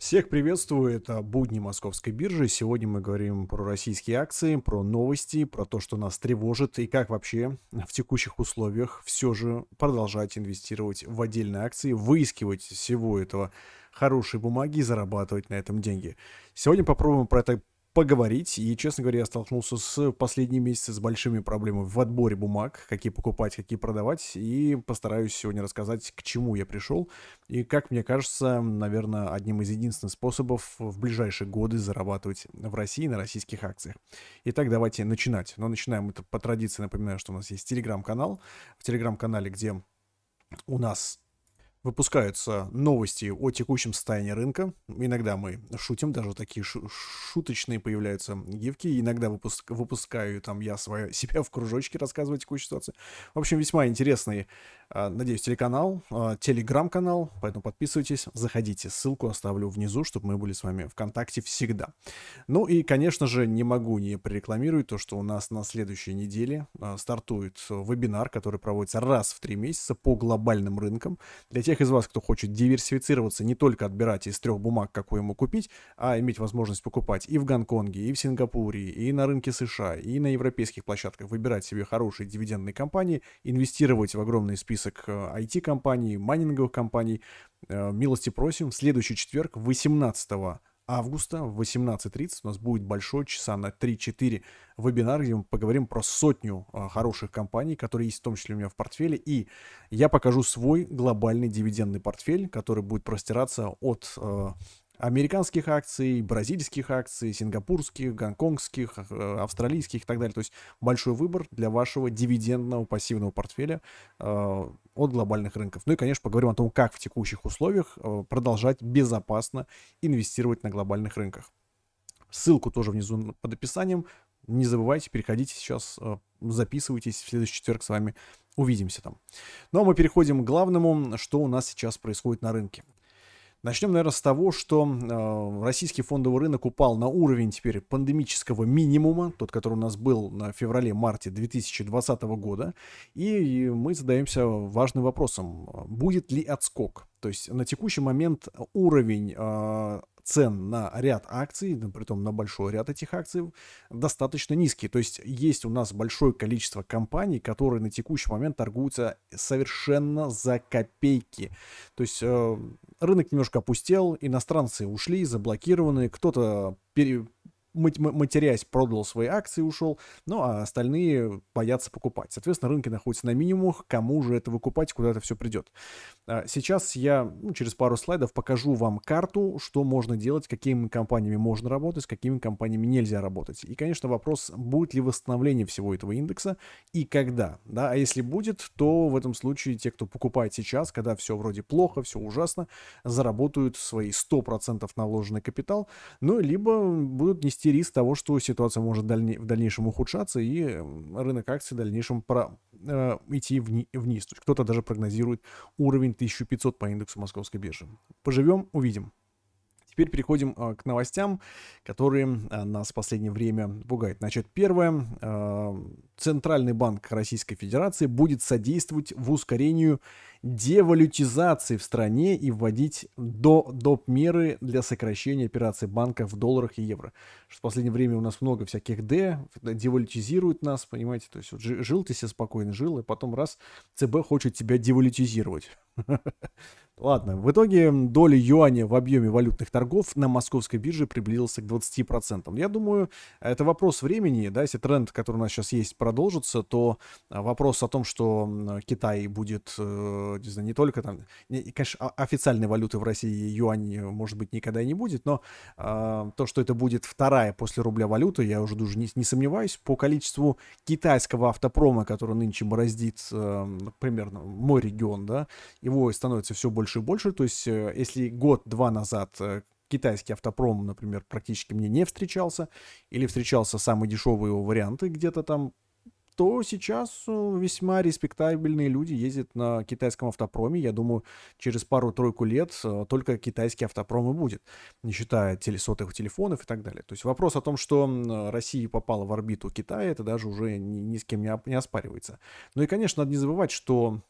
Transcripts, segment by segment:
Всех приветствую, это будни Московской биржи. Сегодня мы говорим про российские акции, про новости, про то, что нас тревожит и как вообще в текущих условиях все же продолжать инвестировать в отдельные акции, выискивать всего этого хорошие бумаги и зарабатывать на этом деньги. Сегодня попробуем про это поговорить. И, честно говоря, я столкнулся с последние месяцы с большими проблемами в отборе бумаг, какие покупать, какие продавать. И постараюсь сегодня рассказать, к чему я пришел. И, как мне кажется, наверное, одним из единственных способов в ближайшие годы зарабатывать в России на российских акциях. Итак, давайте начинать. Но начинаем это по традиции. Напоминаю, что у нас есть телеграм-канал. В телеграм-канале, где у нас выпускаются новости о текущем состоянии рынка. Иногда мы шутим, даже такие шуточные появляются гифки. Иногда выпуск, выпускаю там я свое, себя в кружочке рассказывать о текущей ситуации. В общем, весьма интересный, а, надеюсь, телеканал, а, телеграм-канал. Поэтому подписывайтесь, заходите. Ссылку оставлю внизу, чтобы мы были с вами в контакте всегда. Ну и, конечно же, не могу не прорекламировать то, что у нас на следующей неделе а, стартует э, вебинар, который проводится раз в три месяца по глобальным рынкам. Для тех, тех из вас, кто хочет диверсифицироваться, не только отбирать из трех бумаг, какую ему купить, а иметь возможность покупать и в Гонконге, и в Сингапуре, и на рынке США, и на европейских площадках, выбирать себе хорошие дивидендные компании, инвестировать в огромный список IT-компаний, э, майнинговых компаний, э, милости просим, в следующий четверг, 18 августа в 18.30 у нас будет большой часа на 3-4 вебинар, где мы поговорим про сотню а, хороших компаний, которые есть в том числе у меня в портфеле. И я покажу свой глобальный дивидендный портфель, который будет простираться от а, американских акций, бразильских акций, сингапурских, гонконгских, э, австралийских и так далее. То есть большой выбор для вашего дивидендного пассивного портфеля э, от глобальных рынков. Ну и, конечно, поговорим о том, как в текущих условиях э, продолжать безопасно инвестировать на глобальных рынках. Ссылку тоже внизу под описанием. Не забывайте, переходите сейчас, записывайтесь. В следующий четверг с вами увидимся там. Ну а мы переходим к главному, что у нас сейчас происходит на рынке. Начнем, наверное, с того, что э, российский фондовый рынок упал на уровень теперь пандемического минимума, тот, который у нас был на феврале-марте 2020 года. И мы задаемся важным вопросом, будет ли отскок? То есть на текущий момент уровень э, цен на ряд акций, при притом на большой ряд этих акций, достаточно низкие. То есть есть у нас большое количество компаний, которые на текущий момент торгуются совершенно за копейки. То есть э, рынок немножко опустел, иностранцы ушли, заблокированы, кто-то пере матерясь, продал свои акции, ушел, ну а остальные боятся покупать. Соответственно, рынки находятся на минимумах, кому же это выкупать, куда это все придет. А сейчас я ну, через пару слайдов покажу вам карту, что можно делать, какими компаниями можно работать, с какими компаниями нельзя работать. И, конечно, вопрос, будет ли восстановление всего этого индекса и когда. Да? А если будет, то в этом случае те, кто покупает сейчас, когда все вроде плохо, все ужасно, заработают свои 100% вложенный капитал, ну либо будут нести есть риск того, что ситуация может в дальнейшем ухудшаться, и рынок акций в дальнейшем про, э, идти вни, вниз. То есть кто-то даже прогнозирует уровень 1500 по индексу Московской биржи. Поживем, увидим. Теперь переходим э, к новостям, которые э, нас в последнее время пугают. Значит, первое. Э, Центральный банк Российской Федерации будет содействовать в ускорению девалютизации в стране и вводить до, доп. меры для сокращения операций банков в долларах и евро. Что в последнее время у нас много всяких «Д», девалютизируют нас, понимаете, то есть вот жил ты себе спокойно, жил, и потом раз ЦБ хочет тебя девалютизировать. Ладно, в итоге доля юаня в объеме валютных торгов на московской бирже приблизился к 20%. Я думаю, это вопрос времени, да, если тренд, который у нас сейчас есть, продолжится, то а, вопрос о том, что Китай будет э, не знаю, не только там, не, конечно, официальной валюты в России юань, э, может быть, никогда и не будет, но э, то, что это будет вторая после рубля валюта, я уже даже не, не сомневаюсь. По количеству китайского автопрома, который нынче бороздит э, примерно мой регион, да, его становится все больше и больше. То есть, э, если год-два назад э, китайский автопром, например, практически мне не встречался, или встречался самые дешевые его варианты где-то там что сейчас э, весьма респектабельные люди ездят на китайском автопроме. Я думаю, через пару-тройку лет э, только китайский автопром и будет, не считая телесотых телефонов и так далее. То есть вопрос о том, что Россия попала в орбиту Китая, это даже уже ни, ни с кем не, не оспаривается. Ну и, конечно, надо не забывать, что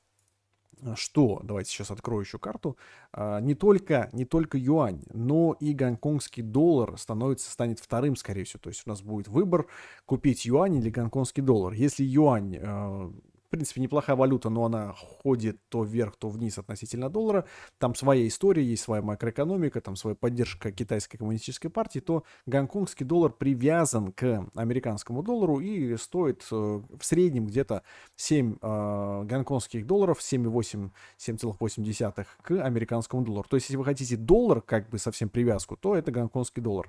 а, что, давайте сейчас открою еще карту, а, не только, не только юань, но и гонконгский доллар становится, станет вторым, скорее всего. То есть у нас будет выбор купить юань или гонконгский доллар. Если юань а, в принципе, неплохая валюта, но она ходит то вверх, то вниз относительно доллара. Там своя история, есть своя макроэкономика, там своя поддержка китайской коммунистической партии, то гонконгский доллар привязан к американскому доллару и стоит э, в среднем где-то 7 э, гонконгских долларов, 7,8, 7,8 к американскому доллару. То есть, если вы хотите доллар, как бы совсем привязку, то это гонконгский доллар.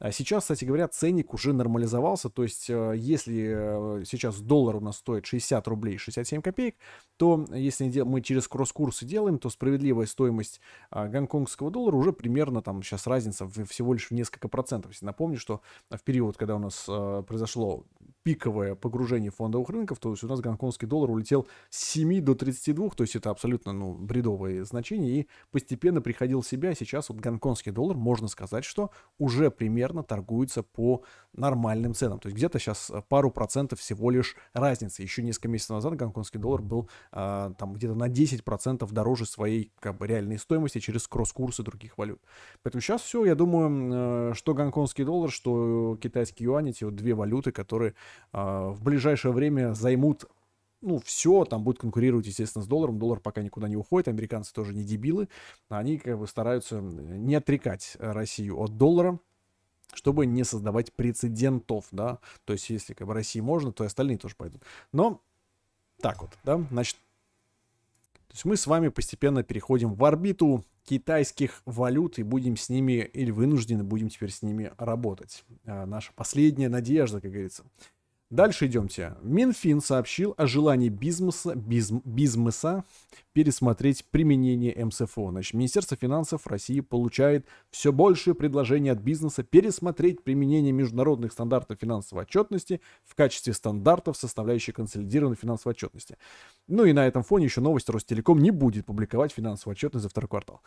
А сейчас, кстати говоря, ценник уже нормализовался, то есть, э, если э, сейчас доллар у нас стоит 60 рублей, 67 копеек, то э, если мы через кросс-курсы делаем, то справедливая стоимость а, гонконгского доллара уже примерно там сейчас разница всего лишь в несколько процентов. Если напомню, что в период, когда у нас э, произошло пиковое погружение фондовых рынков, то есть у нас гонконгский доллар улетел с 7 до 32, то есть это абсолютно ну, бредовые значения, и постепенно приходил в себя. А сейчас вот гонконгский доллар, можно сказать, что уже примерно торгуется по нормальным ценам. То есть где-то сейчас э, пару процентов всего лишь разница. Еще несколько месяцев назад назад гонконгский доллар был а, там где-то на 10% дороже своей как бы реальной стоимости через кросс-курсы других валют. Поэтому сейчас все, я думаю, э, что гонконгский доллар, что китайский юань, эти вот две валюты, которые а, в ближайшее время займут ну, все, там будет конкурировать, естественно, с долларом. Доллар пока никуда не уходит, американцы тоже не дебилы. Они как бы стараются не отрекать Россию от доллара, чтобы не создавать прецедентов, да. То есть, если как бы России можно, то и остальные тоже пойдут. Но так вот, да, значит, то есть мы с вами постепенно переходим в орбиту китайских валют и будем с ними, или вынуждены будем теперь с ними работать. А наша последняя надежда, как говорится. Дальше идемте. Минфин сообщил о желании бизнеса, бизнеса, пересмотреть применение МСФО. Значит, Министерство финансов России получает все больше предложений от бизнеса пересмотреть применение международных стандартов финансовой отчетности в качестве стандартов, составляющих консолидированной финансовой отчетности. Ну и на этом фоне еще новость Ростелеком не будет публиковать финансовую отчетность за второй квартал.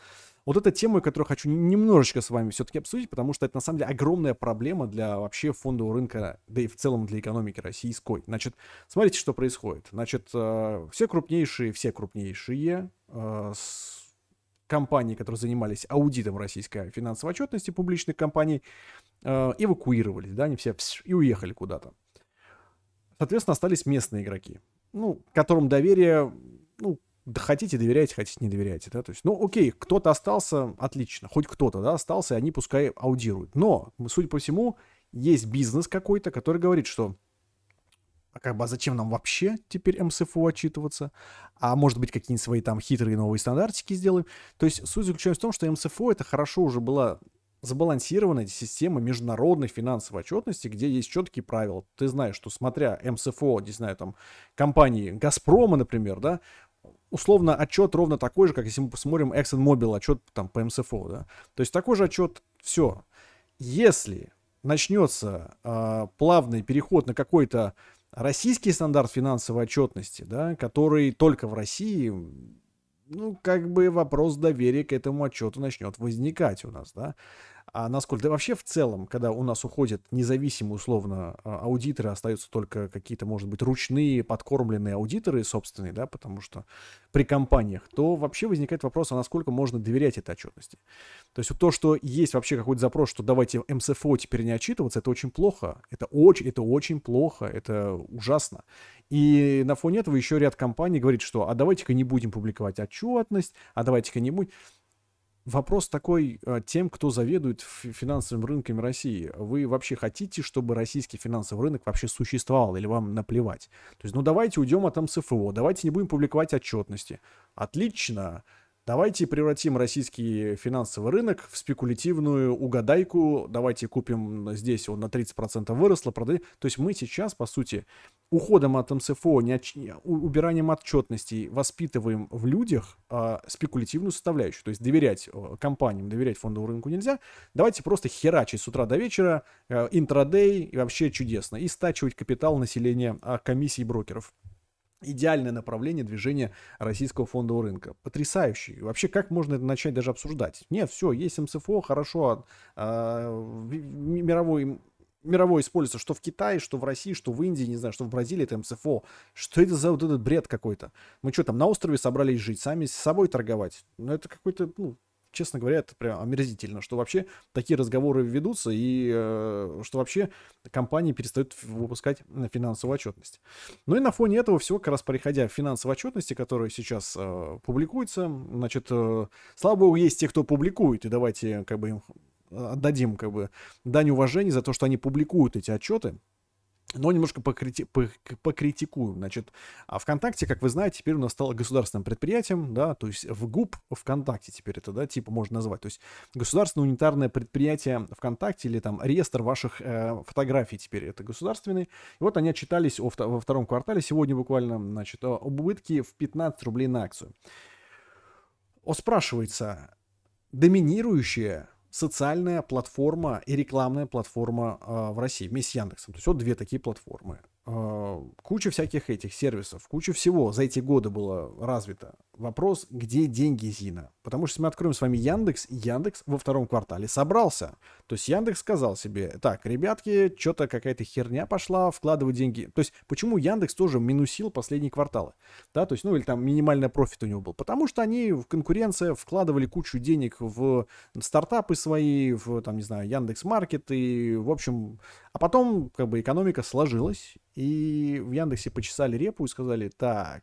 Вот эта тема, которую хочу немножечко с вами все-таки обсудить, потому что это на самом деле огромная проблема для вообще фондового рынка, да и в целом для экономики российской. Значит, смотрите, что происходит. Значит, э, все крупнейшие, все крупнейшие ШИЕ а, с компании, которые занимались аудитом российской финансовой отчетности публичных компаний, а, эвакуировались, да, они все и уехали куда-то. Соответственно, остались местные игроки, ну, которым доверие, ну, да хотите доверяйте, хотите не доверяйте, да, то есть, ну, окей, кто-то остался, отлично, хоть кто-то, да, остался, и они пускай аудируют. Но, судя по всему, есть бизнес какой-то, который говорит, что а как бы а зачем нам вообще теперь МСФО отчитываться? А может быть, какие-нибудь свои там хитрые новые стандартики сделаем? То есть суть заключается в том, что МСФО это хорошо уже была забалансированная система международной финансовой отчетности, где есть четкие правила. Ты знаешь, что смотря МСФО, не знаю, там, компании «Газпрома», например, да, условно отчет ровно такой же, как если мы посмотрим ExxonMobil отчет там по МСФО, да. То есть такой же отчет, все. Если начнется э, плавный переход на какой-то Российский стандарт финансовой отчетности, да, который только в России, ну, как бы вопрос доверия к этому отчету начнет возникать у нас, да. А насколько, да вообще в целом, когда у нас уходят независимые условно а, аудиторы, остаются только какие-то, может быть, ручные, подкормленные аудиторы собственные, да, потому что при компаниях, то вообще возникает вопрос, а насколько можно доверять этой отчетности. То есть то, что есть вообще какой-то запрос, что давайте МСФО теперь не отчитываться, это очень плохо, это очень, это очень плохо, это ужасно. И на фоне этого еще ряд компаний говорит, что а давайте-ка не будем публиковать отчетность, а давайте-ка не будем. Вопрос такой э, тем, кто заведует финансовыми рынками России. Вы вообще хотите, чтобы российский финансовый рынок вообще существовал или вам наплевать? То есть, ну давайте уйдем от МСФО, давайте не будем публиковать отчетности. Отлично. Давайте превратим российский финансовый рынок в спекулятивную угадайку. Давайте купим здесь, он на 30% выросло, продадим. То есть мы сейчас, по сути, уходом от МСФО, не отч... убиранием отчетностей воспитываем в людях э, спекулятивную составляющую. То есть доверять э, компаниям, доверять фондовому рынку нельзя. Давайте просто херачить с утра до вечера, э, интрадей и вообще чудесно. И стачивать капитал населения э, комиссий брокеров идеальное направление движения российского фондового рынка. Потрясающий. Вообще, как можно это начать даже обсуждать? Нет, все, есть МСФО, хорошо, а, а мировой мировой используется, что в Китае, что в России, что в Индии, не знаю, что в Бразилии, это МСФО. Что это за вот этот бред какой-то? Мы что там на острове собрались жить, сами с собой торговать? Ну это какой-то, ну, честно говоря, это прям омерзительно, что вообще такие разговоры ведутся и э, что вообще компании перестают выпускать э, финансовую отчетность. Ну и на фоне этого всего, как раз переходя в финансовые отчетности, которые сейчас э, публикуются, значит, э, слава богу, есть те, кто публикует, и давайте как бы им э, отдадим как бы дань уважения за то, что они публикуют эти отчеты, но немножко покрити... покритикуем. Значит, А ВКонтакте, как вы знаете, теперь у нас стало государственным предприятием, да, то есть в ГУП ВКонтакте теперь это, да, типа можно назвать. То есть государственное унитарное предприятие ВКонтакте или там реестр ваших э, фотографий теперь это государственный. И вот они отчитались о, во втором квартале сегодня буквально, значит, об убытке в 15 рублей на акцию. О, спрашивается, доминирующая социальная платформа и рекламная платформа а, в России вместе с Яндексом. То есть вот две такие платформы. А, куча всяких этих сервисов, куча всего за эти годы было развито. Вопрос, где деньги Зина? Потому что если мы откроем с вами Яндекс, Яндекс во втором квартале собрался. То есть Яндекс сказал себе, так, ребятки, что-то какая-то херня пошла, вкладывать деньги. То есть почему Яндекс тоже минусил последние кварталы? Да, то есть, ну или там минимальный профит у него был. Потому что они в конкуренция вкладывали кучу денег в стартапы свои, в там, не знаю, Яндекс Маркет и, в общем, а потом как бы экономика сложилась, и в Яндексе почесали репу и сказали, так,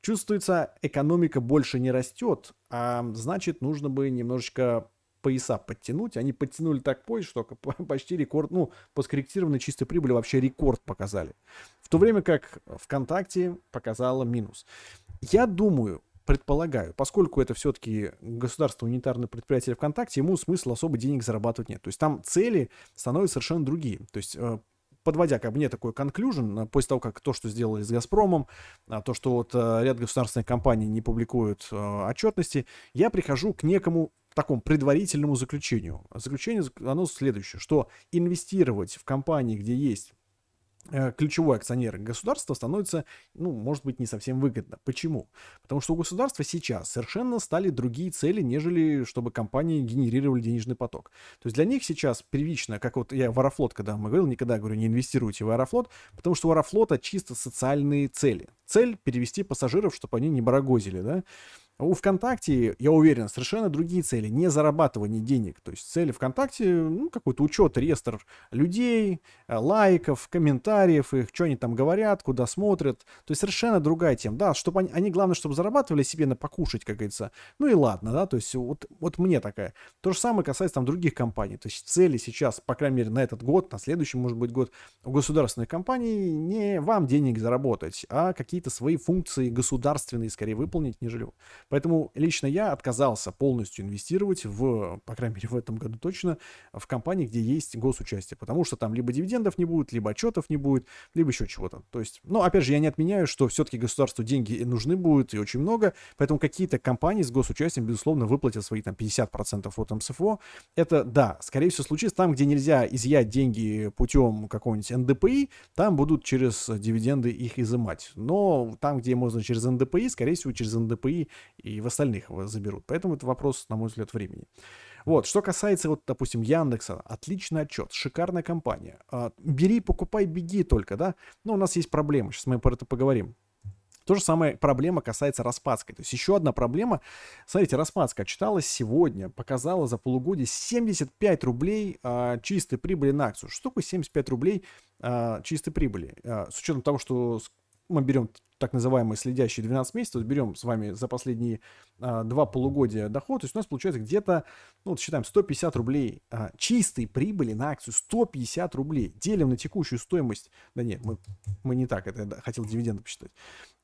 чувствуется, экономика больше не растет, а значит, нужно бы немножечко пояса подтянуть. Они подтянули так пояс, что почти рекорд, ну, по скорректированной чистой прибыли вообще рекорд показали. В то время как ВКонтакте показала минус. Я думаю, предполагаю, поскольку это все-таки государство унитарное предприятие ВКонтакте, ему смысла особо денег зарабатывать нет. То есть там цели становятся совершенно другие. То есть э, подводя как мне такой конклюжен, э, после того, как то, что сделали с «Газпромом», а, то, что вот э, ряд государственных компаний не публикуют э, отчетности, я прихожу к некому такому предварительному заключению. Заключение, оно следующее, что инвестировать в компании, где есть Э, ключевой акционер государства становится, ну, может быть, не совсем выгодно. Почему? Потому что у государства сейчас совершенно стали другие цели, нежели чтобы компании генерировали денежный поток. То есть для них сейчас первично, как вот я в Аэрофлот, когда мы говорил, никогда говорю, не инвестируйте в Аэрофлот, потому что у Аэрофлота чисто социальные цели. Цель перевести пассажиров, чтобы они не барагозили, да, у ВКонтакте, я уверен, совершенно другие цели, не зарабатывание денег. То есть цели ВКонтакте, ну, какой-то учет, реестр людей, э, лайков, комментариев, их, что они там говорят, куда смотрят. То есть совершенно другая тема. Да, чтобы они, они главное, чтобы зарабатывали себе на покушать, как говорится. Ну и ладно, да, то есть вот, вот мне такая. То же самое касается там других компаний. То есть цели сейчас, по крайней мере, на этот год, на следующий, может быть, год у государственных компаний не вам денег заработать, а какие-то свои функции государственные скорее выполнить, нежели Поэтому лично я отказался полностью инвестировать в, по крайней мере, в этом году точно, в компании, где есть госучастие, потому что там либо дивидендов не будет, либо отчетов не будет, либо еще чего-то. То есть, ну, опять же, я не отменяю, что все-таки государству деньги нужны будут и очень много, поэтому какие-то компании с госучастием, безусловно, выплатят свои там 50% от МСФО. Это, да, скорее всего, случится там, где нельзя изъять деньги путем какого-нибудь НДПИ, там будут через дивиденды их изымать. Но там, где можно через НДПИ, скорее всего, через НДПИ и в остальных его заберут. Поэтому это вопрос, на мой взгляд, времени. Вот, что касается, вот, допустим, Яндекса, отличный отчет, шикарная компания. А, бери, покупай, беги только, да? Но ну, у нас есть проблемы, сейчас мы про это поговорим. То же самое проблема касается Распадской. То есть еще одна проблема. Смотрите, Распадская читалась сегодня, показала за полугодие 75 рублей а, чистой прибыли на акцию. Что такое 75 рублей а, чистой прибыли? А, с учетом того, что мы берем так называемые следящие 12 месяцев, берем с вами за последние а, два полугодия доход, то есть у нас получается где-то, ну вот считаем, 150 рублей а, чистой прибыли на акцию, 150 рублей, делим на текущую стоимость, да нет, мы, мы не так, это я хотел дивиденды посчитать,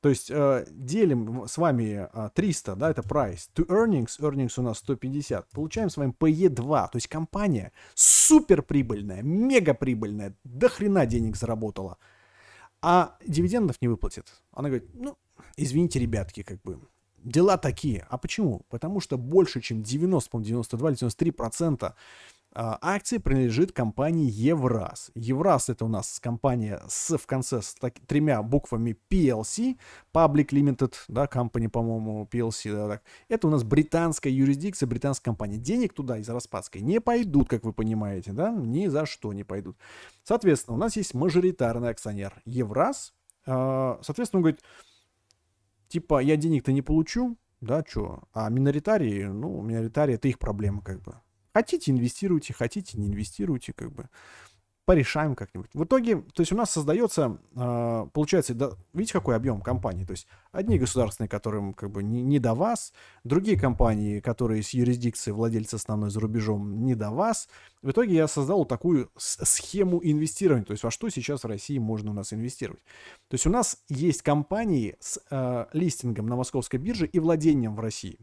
то есть а, делим с вами а, 300, да, это price, to earnings, earnings у нас 150, получаем с вами PE2, то есть компания суперприбыльная, мегаприбыльная, до хрена денег заработала, а дивидендов не выплатит. Она говорит, ну, извините, ребятки, как бы, дела такие. А почему? Потому что больше, чем 90, по-моему, 92 или 93 процента а, акции принадлежит компании Евраз. Евраз это у нас компания с, в конце с так, тремя буквами PLC, Public Limited, да, компания по-моему, PLC. Да, так. Это у нас британская юрисдикция, британская компания. Денег туда из Распадской не пойдут, как вы понимаете, да, ни за что не пойдут. Соответственно, у нас есть мажоритарный акционер Евраз. А, соответственно, он говорит, типа, я денег-то не получу, да, что? А миноритарии, ну, миноритарии это их проблема, как бы. Хотите, инвестируйте, хотите, не инвестируйте, как бы порешаем как-нибудь. В итоге, то есть у нас создается, а, получается, да, видите, какой объем компаний. То есть одни государственные, которым как бы не, не до вас, другие компании, которые с юрисдикцией владельца основной за рубежом, не до вас. В итоге я создал такую схему инвестирования, то есть во что сейчас в России можно у нас инвестировать. То есть у нас есть компании с э, листингом на московской бирже и владением в России.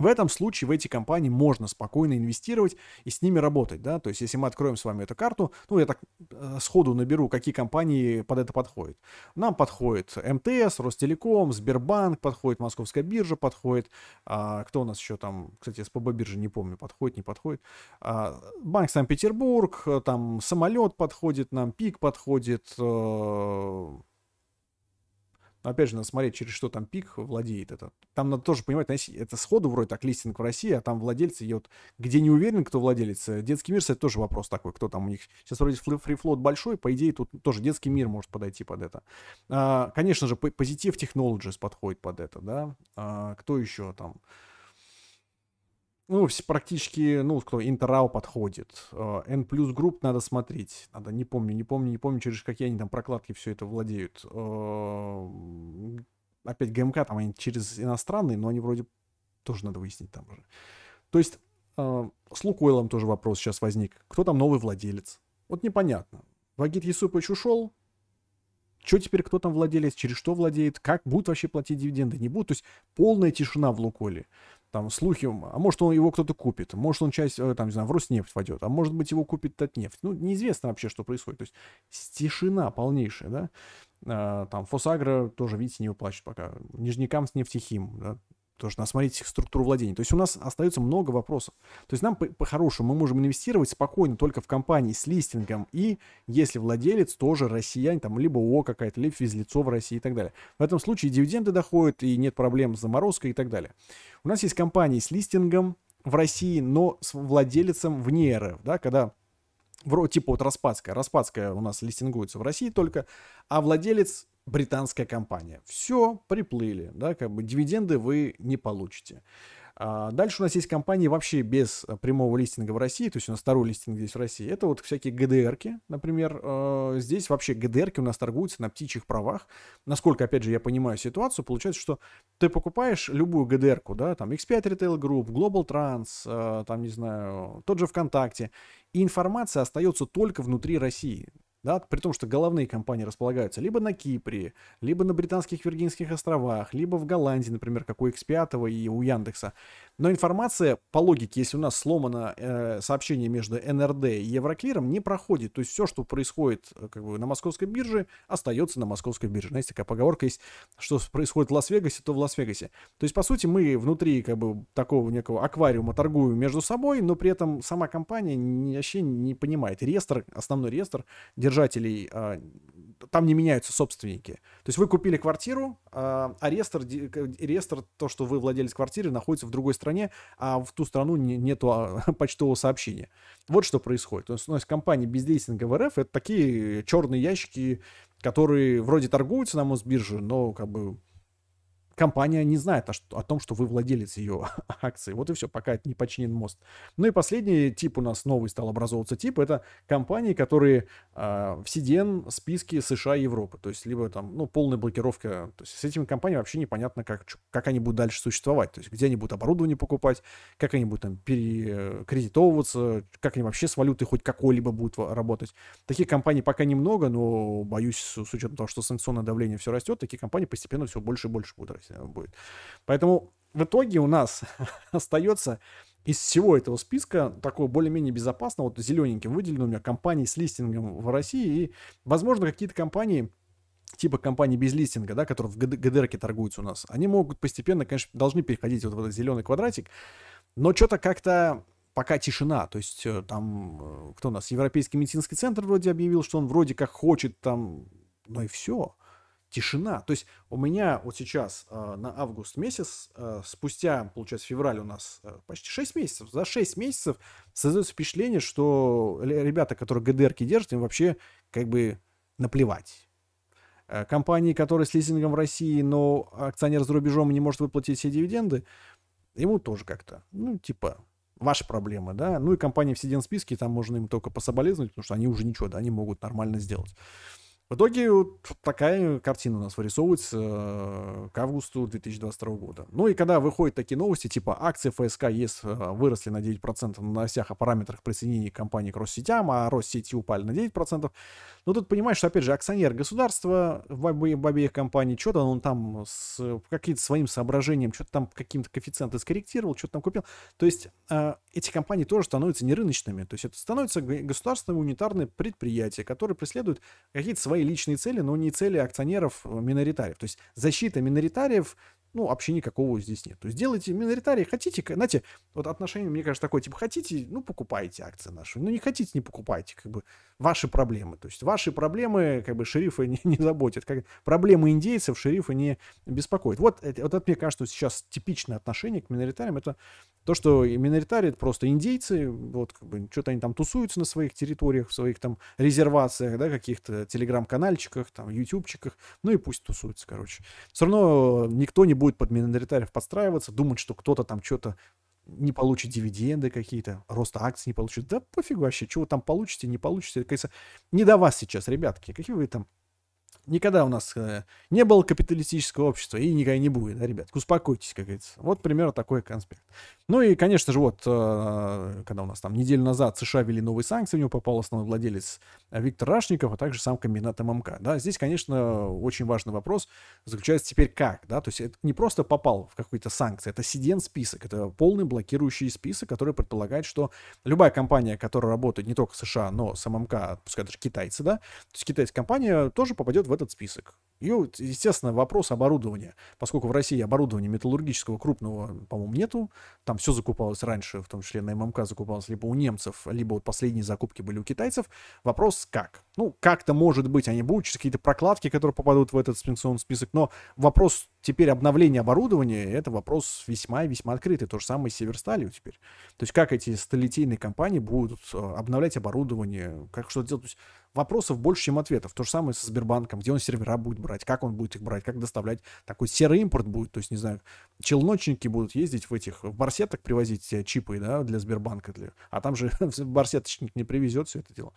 В этом случае в эти компании можно спокойно инвестировать и с ними работать, да, то есть если мы откроем с вами эту карту, ну, я так э, сходу наберу, какие компании под это подходят. Нам подходит МТС, Ростелеком, Сбербанк подходит, Московская биржа подходит, а, кто у нас еще там, кстати, СПБ биржа, не помню, подходит, не подходит, а, Банк Санкт-Петербург, э, там самолет подходит нам, ПИК подходит, э но опять же, надо смотреть, через что там пик владеет это. Там надо тоже понимать, знаете, это сходу вроде так листинг в России, а там владельцы, и вот где не уверен, кто владелец, э, детский мир, это тоже вопрос такой, кто там у них. Сейчас вроде фрифлот большой, по идее, тут тоже детский мир может подойти под это. А, конечно же, позитив Technologies подходит под это, да. А, кто еще там? ну, практически, ну, кто Интеррау подходит. Э, N плюс групп надо смотреть. Надо, не помню, не помню, не помню, через какие они там прокладки все это владеют. Э, опять ГМК, там они через иностранные, но они вроде тоже надо выяснить там же. То есть э, с Лукойлом тоже вопрос сейчас возник. Кто там новый владелец? Вот непонятно. Вагит Ясупович ушел, что теперь, кто там владелец, через что владеет, как будут вообще платить дивиденды, не будут. То есть полная тишина в Луколе там слухи, а может он его кто-то купит, может он часть, э, там, не знаю, в Роснефть войдет, а может быть его купит Татнефть. Ну, неизвестно вообще, что происходит. То есть тишина полнейшая, да. А, там Фосагра тоже, видите, не выплачивает пока. Нижнекам с нефтехим, да, Потому что надо смотреть структуру владения. То есть у нас остается много вопросов. То есть нам по-хорошему мы можем инвестировать спокойно только в компании с листингом. И если владелец тоже россиянин, там, либо ООО какая-то, либо физлицо в России и так далее. В этом случае дивиденды доходят, и нет проблем с заморозкой и так далее. У нас есть компании с листингом в России, но с владелецем вне РФ, да, когда типа вот Распадская. Распадская у нас листингуется в России только, а владелец британская компания. Все, приплыли, да, как бы дивиденды вы не получите. А, дальше у нас есть компании вообще без э, прямого листинга в России, то есть у нас второй листинг здесь в России. Это вот всякие ГДРки, например. Э, здесь вообще ГДРки у нас торгуются на птичьих правах. Насколько, опять же, я понимаю ситуацию, получается, что ты покупаешь любую ГДРку, да, там X5 Retail Group, Global Trans, э, там, не знаю, тот же ВКонтакте, и информация остается только внутри России да, при том, что головные компании располагаются либо на Кипре, либо на Британских Виргинских островах, либо в Голландии, например, как у X5 и у Яндекса. Но информация, по логике, если у нас сломано э, сообщение между НРД и Евроклиром, не проходит. То есть все, что происходит э, как бы, на московской бирже, остается на московской бирже. Знаете, ну, такая поговорка есть, что происходит в Лас-Вегасе, то в Лас-Вегасе. То есть, по сути, мы внутри как бы такого некого аквариума торгуем между собой, но при этом сама компания вообще не понимает. Реестр, основной реестр держателей э, там не меняются собственники. То есть вы купили квартиру, а, а реестр, реестр, то, что вы владелец квартиры, находится в другой стране, а в ту страну нет а, почтового сообщения. Вот что происходит. То есть, у ну, нас компании без в РФ это такие черные ящики, которые вроде торгуются на Мосбирже, но как бы компания не знает о, о том, что вы владелец ее акций. Вот и все, пока это не починен мост. Ну и последний тип у нас новый стал образовываться тип. Это компании, которые э, а, в CDN списке США и Европы. То есть либо там ну, полная блокировка. То есть с этими компаниями вообще непонятно, как, как они будут дальше существовать. То есть где они будут оборудование покупать, как они будут там перекредитовываться, э, как они вообще с валютой хоть какой-либо будут работать. Таких компаний пока немного, но боюсь, с учетом того, что санкционное давление все растет, такие компании постепенно все больше и больше будут расти будет. Поэтому в итоге у нас остается из всего этого списка такой более-менее безопасно, вот зелененьким выделено у меня компании с листингом в России и, возможно, какие-то компании, типа компании без листинга, да, которые в ГДРке торгуются у нас, они могут постепенно, конечно, должны переходить вот в этот зеленый квадратик, но что-то как-то пока тишина. То есть э, там, э, кто у нас, Европейский медицинский центр вроде объявил, что он вроде как хочет там, но ну и все тишина. То есть у меня вот сейчас э, на август месяц, э, спустя, получается, февраль у нас э, почти 6 месяцев, за 6 месяцев создается впечатление, что ребята, которые ГДРки держат, им вообще как бы наплевать. Э, компании, которые с лизингом в России, но акционер за рубежом не может выплатить все дивиденды, ему тоже как-то, ну, типа, ваши проблемы, да. Ну и компании в сиден списке, там можно им только пособолезнуть, потому что они уже ничего, да, они могут нормально сделать. В итоге вот такая картина у нас вырисовывается э, к августу 2022 года. Ну и когда выходят такие новости, типа акции ФСК ЕС э, выросли на 9% на всех о параметрах присоединения компании к Россетям, а Россети упали на 9%, ну тут понимаешь, что опять же акционер государства в, обе, в обеих компаниях, что-то он там с каким-то своим соображением, что-то там каким-то коэффициенты скорректировал, что-то там купил. То есть э, эти компании тоже становятся нерыночными. То есть это становится государственное унитарное предприятие, которое преследует какие-то свои свои личные цели, но не цели акционеров э, миноритариев. То есть защита миноритариев ну, вообще никакого здесь нет. То есть делайте миноритарии, хотите, знаете, вот отношение, мне кажется, такое, типа, хотите, ну, покупайте акции наши, ну, не хотите, не покупайте, как бы, ваши проблемы. То есть ваши проблемы, как бы, шерифы не, не заботят, как проблемы индейцев шерифы не беспокоят. Вот, вот это, мне кажется, сейчас типичное отношение к миноритариям, это то, что миноритарии это просто индейцы, вот как бы что-то они там тусуются на своих территориях, в своих там резервациях, да, каких-то телеграм-канальчиках, там, ютубчиках, ну и пусть тусуются, короче. Все равно никто не будет под миноритариев подстраиваться, думать, что кто-то там что-то не получит дивиденды какие-то, рост акций не получит. Да пофиг вообще, чего там получите, не получите. Это, конечно, не до вас сейчас, ребятки. Какие вы там Никогда у нас э, не было капиталистического общества и никогда не будет, да, ребят. Успокойтесь, как говорится. Вот примерно такой конспект. Ну и, конечно же, вот, э, когда у нас там неделю назад США ввели новые санкции, у него попал основной владелец Виктор Рашников, а также сам комбинат ММК. Да, здесь, конечно, очень важный вопрос заключается теперь как, да, то есть это не просто попал в какую-то санкцию, это сиден список, это полный блокирующий список, который предполагает, что любая компания, которая работает не только в США, но с ММК, пускай даже китайцы, да, то есть китайская компания тоже попадет в этот список. И, естественно, вопрос оборудования, поскольку в России оборудования металлургического крупного, по-моему, нету, там все закупалось раньше, в том числе на ММК закупалось либо у немцев, либо вот последние закупки были у китайцев. Вопрос как? Ну, как-то может быть, они будут через какие-то прокладки, которые попадут в этот санкционный список, но вопрос теперь обновление оборудования — это вопрос весьма и весьма открытый. То же самое с Северсталью теперь. То есть как эти столитейные компании будут а, обновлять оборудование, как что делать. То есть вопросов больше, чем ответов. То же самое со Сбербанком, где он сервера будет брать, как он будет их брать, как доставлять. Такой серый импорт будет, то есть, не знаю, челночники будут ездить в этих, в барсетах привозить чипы, да, для Сбербанка. Для... А там же барсеточник не привезет все это дело.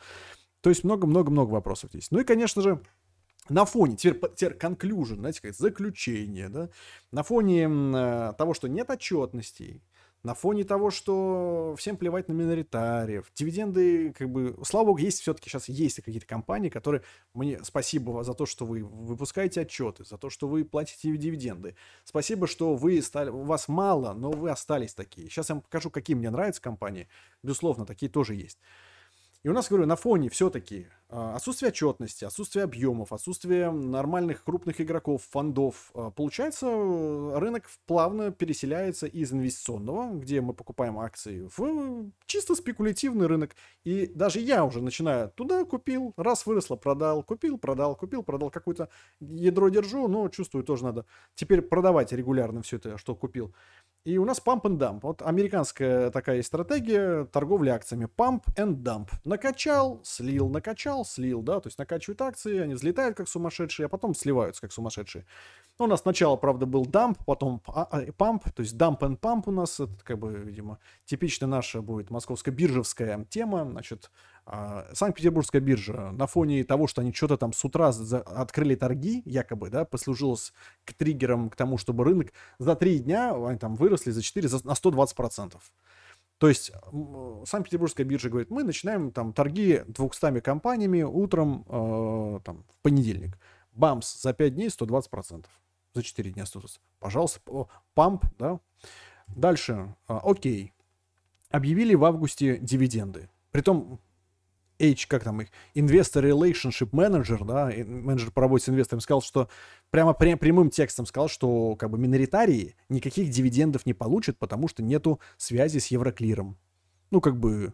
То есть много-много-много вопросов здесь. Ну и, конечно же, на фоне, теперь, теперь conclusion, знаете, как заключение, да, на фоне э, того, что нет отчетностей, на фоне того, что всем плевать на миноритариев, дивиденды, как бы, слава богу, есть все-таки сейчас есть какие-то компании, которые мне спасибо за то, что вы выпускаете отчеты, за то, что вы платите дивиденды. Спасибо, что вы стали, вас мало, но вы остались такие. Сейчас я вам покажу, какие мне нравятся компании. Безусловно, такие тоже есть. И у нас, говорю, на фоне все-таки а, отсутствие отчетности, отсутствие объемов, отсутствие нормальных крупных игроков, фондов. А, получается, рынок плавно переселяется из инвестиционного, где мы покупаем акции, в чисто спекулятивный рынок. И даже я уже начинаю туда купил, раз выросло, продал, купил, продал, купил, продал какое-то ядро держу, но чувствую тоже надо теперь продавать регулярно все это, что купил. И у нас pump and dump. Вот американская такая стратегия торговли акциями. Pump and dump. Накачал, слил, накачал, покупал, слил, да, то есть накачивают акции, они взлетают как сумасшедшие, а потом сливаются как сумасшедшие. Ну, у нас сначала, правда, был дамп, потом а, памп, то есть дамп и памп у нас, это как бы, видимо, типичная наша будет московско-биржевская тема, значит, а, Санкт-Петербургская биржа на фоне того, что они что-то там с утра за... открыли торги, якобы, да, послужилось к триггерам, к тому, чтобы рынок за три дня, они там выросли за 4, за... на 120 процентов. То есть Санкт-Петербургская биржа говорит, мы начинаем там торги 200 компаниями утром э, там, в понедельник. Бамс за 5 дней 120%. За 4 дня 120%. Пожалуйста, памп, да. Дальше, э, окей. Объявили в августе дивиденды. Притом H, как там их, Investor Relationship Manager, да, менеджер по работе с инвесторами, сказал, что прямо прямым текстом сказал, что как бы миноритарии никаких дивидендов не получат, потому что нету связи с Евроклиром. Ну, как бы,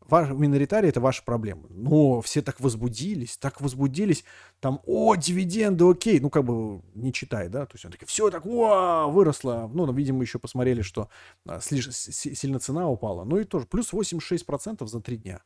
ваш, миноритарии это ваша проблема. Но все так возбудились, так возбудились. Там, о, дивиденды, окей. Ну, как бы, не читай, да. То есть, он такие, все так, о, выросло. Ну, видимо, еще посмотрели, что а, слишком сильно цена упала. Ну, и тоже, плюс 86% за три дня.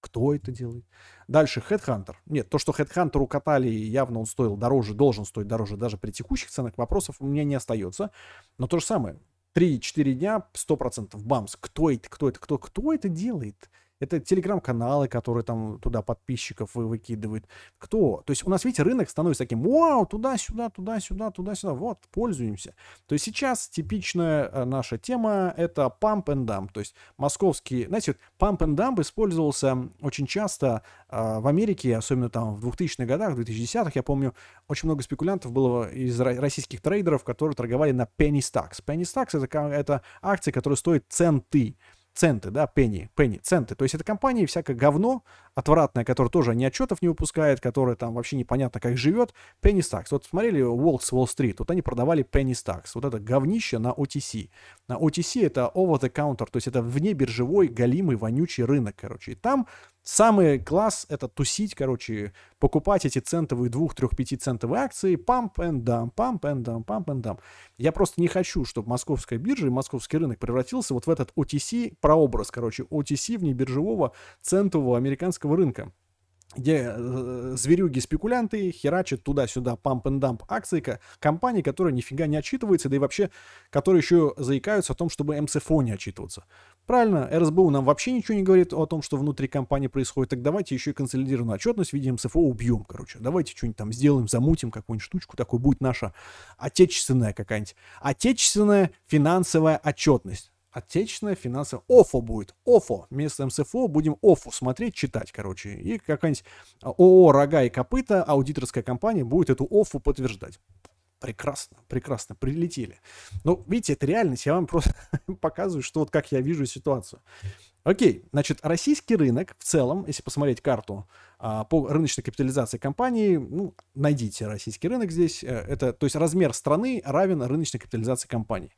Кто это делает? Дальше Headhunter. Нет, то, что Headhunter укатали, явно он стоил дороже, должен стоить дороже даже при текущих ценах, вопросов у меня не остается. Но то же самое. 3-4 дня, 100% бамс. Кто это, кто это, кто, кто это делает? это телеграм-каналы, которые там туда подписчиков вы выкидывают. Кто? То есть у нас, видите, рынок становится таким, вау, туда-сюда, туда-сюда, туда-сюда, вот, пользуемся. То есть сейчас типичная э, наша тема — это pump and dump. То есть московский, знаете, вот pump and dump использовался очень часто а, в Америке, особенно там в 2000-х годах, 2010-х, я помню, очень много спекулянтов было из российских трейдеров, которые торговали на penny stocks. Penny stocks — это, это акции, которые стоят центы центы, да, пенни, пенни, центы. То есть это компании всякое говно отвратное, которое тоже ни отчетов не выпускает, которое там вообще непонятно как живет. Пенни Стакс. Вот смотрели Wall с Wall Street, вот они продавали Пенни Стакс. Вот это говнище на OTC. На OTC это over the counter, то есть это вне биржевой галимый вонючий рынок, короче. И там самый класс это тусить, короче, покупать эти центовые 2, 3, 5 центовые акции, памп and dump, памп and dump, памп and dump. Я просто не хочу, чтобы московская биржа и московский рынок превратился вот в этот OTC, прообраз, короче, OTC внебиржевого центового американского рынка где э, э, зверюги-спекулянты херачат туда-сюда памп-энд-дамп акции компании, которые нифига не отчитываются, да и вообще, которые еще заикаются о том, чтобы МСФО не отчитываться. Правильно, РСБУ нам вообще ничего не говорит о том, что внутри компании происходит, так давайте еще и консолидированную отчетность в виде МСФО убьем, короче. Давайте что-нибудь там сделаем, замутим какую-нибудь штучку, такой будет наша отечественная какая-нибудь, отечественная финансовая отчетность отечественная финансовая... ОФО будет. ОФО. Вместо МСФО будем ОФО смотреть, читать, короче. И какая-нибудь а, ООО «Рога и копыта», аудиторская компания, будет эту ОФУ подтверждать. Прекрасно, прекрасно, прилетели. ну видите, это реальность. Я вам просто показываю, что вот как я вижу ситуацию. Окей, значит, российский рынок в целом, если посмотреть карту а, по рыночной капитализации компании, ну, найдите российский рынок здесь. Э, это, то есть размер страны равен рыночной капитализации компании.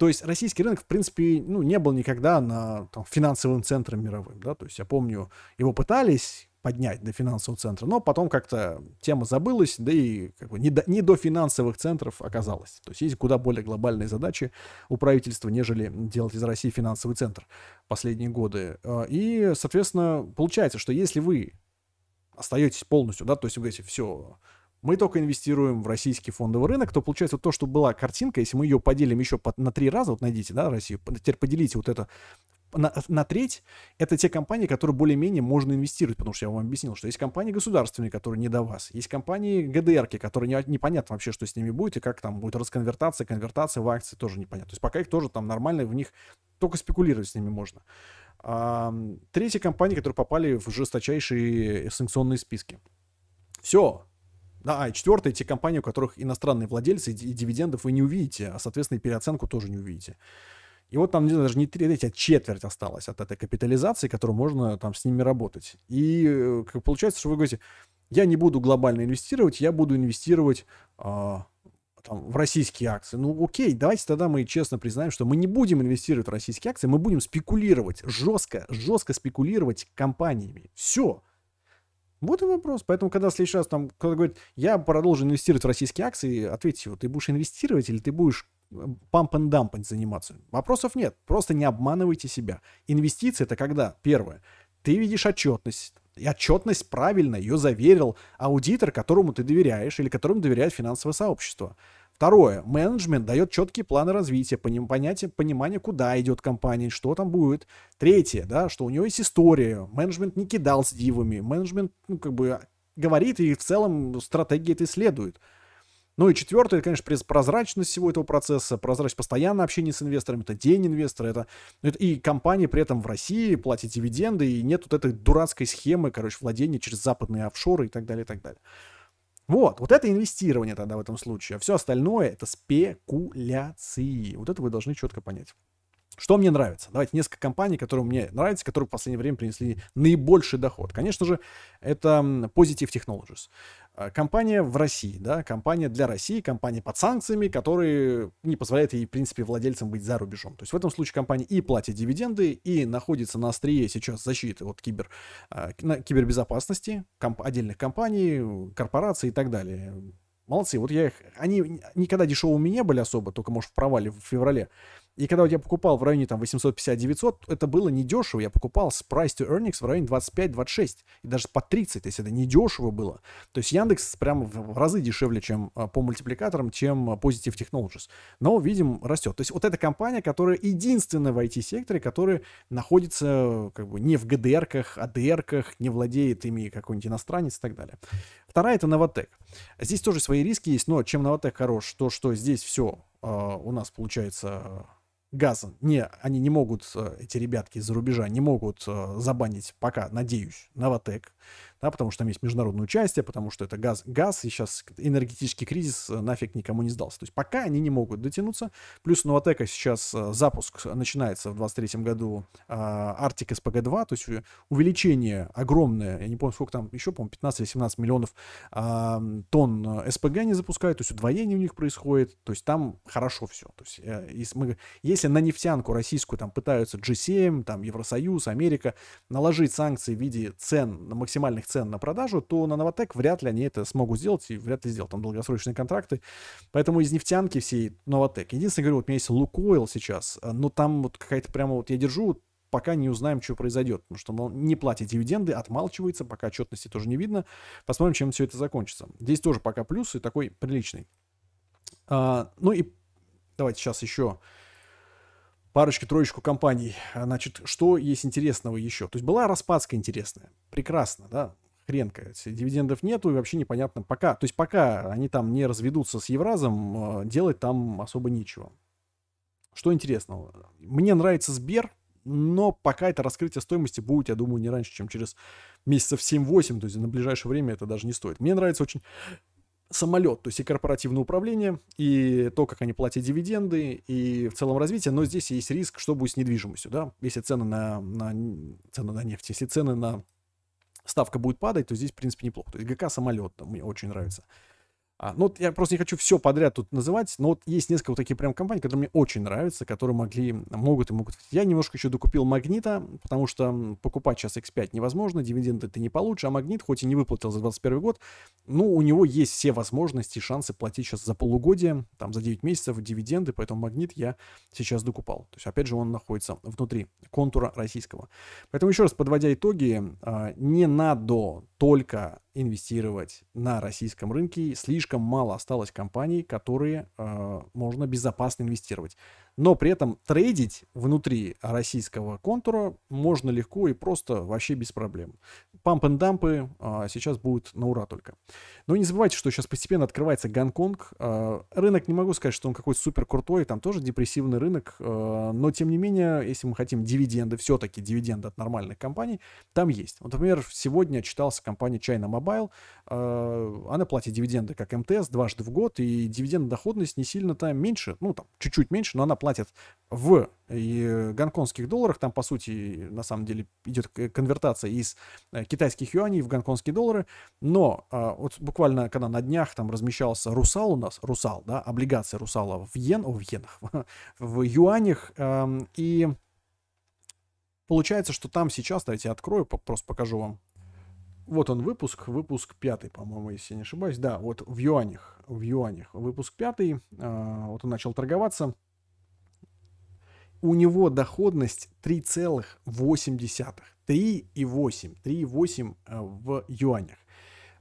То есть российский рынок, в принципе, ну, не был никогда на, там, финансовым центром мировым. Да? То есть я помню, его пытались поднять до финансового центра, но потом как-то тема забылась, да и как бы не, до, не до финансовых центров оказалось. То есть есть куда более глобальные задачи у правительства, нежели делать из России финансовый центр последние годы. А, и, соответственно, получается, что если вы остаетесь полностью, да, то есть вы говорите, все, мы только инвестируем в российский фондовый рынок, то получается то, что была картинка, если мы ее поделим еще на три раза, вот найдите, да, Россию, теперь поделите вот это на, на треть это те компании, которые более-менее можно инвестировать, потому что я вам объяснил, что есть компании государственные, которые не до вас, есть компании ГДР, которые не, непонятно вообще, что с ними будет и как там будет расконвертация, конвертация в акции, тоже непонятно. То есть пока их тоже там нормально, в них только спекулировать с ними можно. А, третья компания, которые попали в жесточайшие э, санкционные списки. Все, да, и четвертое, те компании, у которых иностранные владельцы, и дивидендов вы не увидите, а, соответственно, и переоценку тоже не увидите. И вот там не знаю, даже не треть, а четверть осталась от этой капитализации, которую можно там с ними работать. И э, как получается, что вы говорите, я не буду глобально инвестировать, я буду инвестировать э, там, в российские акции. Ну, окей, давайте тогда мы честно признаем, что мы не будем инвестировать в российские акции, мы будем спекулировать, жестко, жестко спекулировать компаниями. Все. Вот и вопрос. Поэтому, когда в следующий раз там кто-то говорит, я продолжу инвестировать в российские акции, ответьте его, ты будешь инвестировать или ты будешь памп н дампать заниматься? Вопросов нет. Просто не обманывайте себя. Инвестиции это когда? Первое. Ты видишь отчетность. И отчетность правильно ее заверил аудитор, которому ты доверяешь или которому доверяет финансовое сообщество. Второе. Менеджмент дает четкие планы развития, понятие, понимание, куда идет компания, что там будет. Третье, да, что у него есть история. Менеджмент не кидал с дивами. Менеджмент, ну, как бы говорит и в целом стратегии это исследует. Ну и четвертое, это, конечно, прозрачность всего этого процесса, прозрачность постоянное общение с инвесторами, это день инвестора, это, ну, это и компания при этом в России платит дивиденды, и нет вот этой дурацкой схемы, короче, владения через западные офшоры и так далее, и так далее. Вот, вот это инвестирование тогда в этом случае. А все остальное это спекуляции. Вот это вы должны четко понять. Что мне нравится? Давайте несколько компаний, которые мне нравятся, которые в последнее время принесли наибольший доход. Конечно же, это Positive Technologies. Э, компания в России, да, компания для России, компания под санкциями, которые не позволяют ей, в принципе, владельцам быть за рубежом. То есть в этом случае компания и платит дивиденды, и находится на острие сейчас защиты от кибер, э, кибербезопасности комп, отдельных компаний, корпораций и так далее. Молодцы, вот я их... Они никогда дешевыми не были особо, только, может, в провале в феврале. И когда вот я покупал в районе там 850-900, это было недешево. Я покупал с price to earnings в районе 25-26 и даже по 30. То есть это недешево было. То есть Яндекс прям в разы дешевле, чем а, по мультипликаторам, чем а, Positive Technologies. Но, видим, растет. То есть вот эта компания, которая единственная в IT-секторе, которая находится как бы не в ГДРках, АДРках, не владеет ими какой-нибудь иностранец и так далее. Вторая это Новотек. Здесь тоже свои риски есть, но чем Новотек хорош, то что здесь все э, а, у нас получается газа. Не, они не могут, э, эти ребятки из-за рубежа, не могут э, забанить пока, надеюсь, Новотек да, потому что там есть международное участие, потому что это газ, газ, и сейчас энергетический кризис э, нафиг никому не сдался. То есть пока они не могут дотянуться. Плюс Новотека сейчас э, запуск начинается в 23 году а, Arctic СПГ 2 то есть э, увеличение огромное, я не помню, сколько там еще, по-моему, 15 или 17 миллионов а, тонн СПГ они запускают, то есть удвоение у них происходит, то есть там хорошо все. То есть если, если на нефтянку российскую там пытаются G7, там Евросоюз, Америка наложить санкции в виде цен, на максимальных цен на продажу, то на Новотек вряд ли они это смогут сделать и вряд ли сделают там долгосрочные контракты. Поэтому из нефтянки всей Новотек. Единственное, говорю, вот у меня есть Лукойл сейчас, э, но там вот какая-то прямо вот я держу, пока не узнаем, что произойдет. Потому что он не платит дивиденды, отмалчивается, пока отчетности тоже не видно. Посмотрим, чем все это закончится. Здесь тоже пока плюсы такой приличный. А, ну и давайте сейчас еще парочку-троечку компаний. Значит, что есть интересного еще? То есть была Распадская интересная. Прекрасно, да хрен Дивидендов нету и вообще непонятно пока. То есть пока они там не разведутся с Евразом, э, делать там особо нечего. Что интересного? Мне нравится Сбер, но пока это раскрытие стоимости будет, я думаю, не раньше, чем через месяцев 7-8, то есть на ближайшее время это даже не стоит. Мне нравится очень самолет, то есть и корпоративное управление, и то, как они платят дивиденды, и в целом развитие, но здесь есть риск, что будет с недвижимостью, да, если цены на, на, цены на нефть, если цены на ставка будет падать, то здесь, в принципе, неплохо. То есть ГК самолет там, мне очень нравится. А, ну, вот я просто не хочу все подряд тут называть, но вот есть несколько вот таких прям компаний, которые мне очень нравятся, которые могли, могут и могут. Я немножко еще докупил Магнита, потому что покупать сейчас X5 невозможно, дивиденды ты не получишь, а Магнит, хоть и не выплатил за 2021 год, ну, у него есть все возможности и шансы платить сейчас за полугодие, там, за 9 месяцев дивиденды, поэтому Магнит я сейчас докупал. То есть, опять же, он находится внутри контура российского. Поэтому еще раз, подводя итоги, а, не надо только инвестировать на российском рынке. Слишком мало осталось компаний, которые э, можно безопасно инвестировать. Но при этом трейдить внутри российского контура можно легко и просто вообще без проблем. памп и дампы сейчас будут на ура только. Но не забывайте, что сейчас постепенно открывается Гонконг. А, рынок, не могу сказать, что он какой-то супер крутой, там тоже депрессивный рынок. А, но, тем не менее, если мы хотим дивиденды, все-таки дивиденды от нормальных компаний, там есть. Вот, например, сегодня читался компания China Mobile. А, она платит дивиденды как МТС дважды в год, и дивидендная доходность не сильно там меньше, ну, там, чуть-чуть меньше, но она платят в э, гонконгских долларах, там, по сути, на самом деле идет конвертация из э, китайских юаней в гонконгские доллары, но а, вот буквально, когда на днях там размещался Русал у нас, Русал, да, облигация Русала в йен, о, в йенах, в юанях, эм, и получается, что там сейчас, давайте я открою, просто покажу вам вот он выпуск, выпуск пятый, по-моему, если я не ошибаюсь. Да, вот в юанях, в юанях. Выпуск пятый, а, вот он начал торговаться у него доходность 3,8. 3,8. 3,8 в юанях.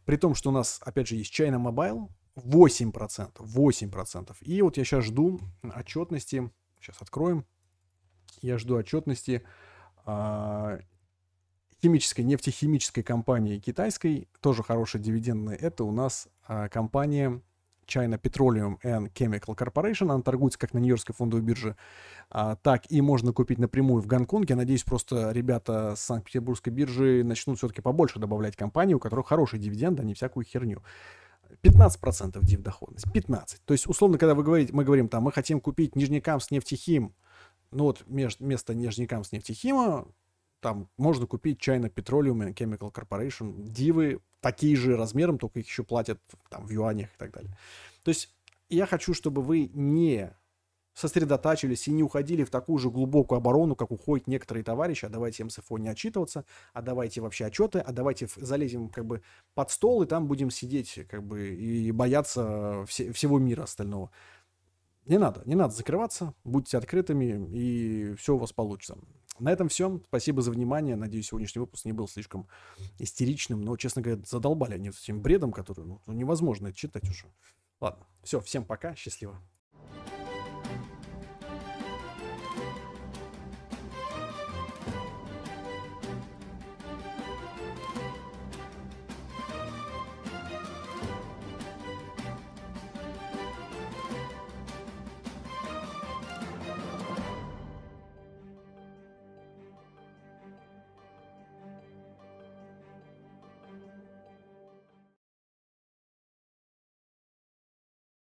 При том, что у нас, опять же, есть China Mobile 8%. 8%. И вот я сейчас жду отчетности. Сейчас откроем. Я жду отчетности а, химической, нефтехимической компании китайской. Тоже хорошие дивидендные. Это у нас а, компания China Petroleum and Chemical Corporation. Она торгуется как на Нью-Йоркской фондовой бирже, а, так и можно купить напрямую в Гонконге. Я надеюсь, просто ребята с Санкт-Петербургской биржи начнут все-таки побольше добавлять компании, у которых хорошие дивиденды, а не всякую херню. 15% див доходность. 15. То есть, условно, когда вы говорите, мы говорим там, мы хотим купить Нижнекамск нефтехим, ну вот меж, вместо Нижнекамск нефтехима там можно купить чай на Petroleum Chemical Corporation, дивы такие же размером, только их еще платят там в юанях и так далее. То есть я хочу, чтобы вы не сосредотачивались и не уходили в такую же глубокую оборону, как уходят некоторые товарищи, а давайте МСФО не отчитываться, а давайте вообще отчеты, а давайте залезем как бы под стол и там будем сидеть как бы и бояться все, всего мира остального. Не надо, не надо закрываться, будьте открытыми и все у вас получится. На этом все. Спасибо за внимание. Надеюсь, сегодняшний выпуск не был слишком истеричным, но, честно говоря, задолбали они с этим бредом, который ну, ну, невозможно читать уже. Ладно, все, всем пока, счастливо.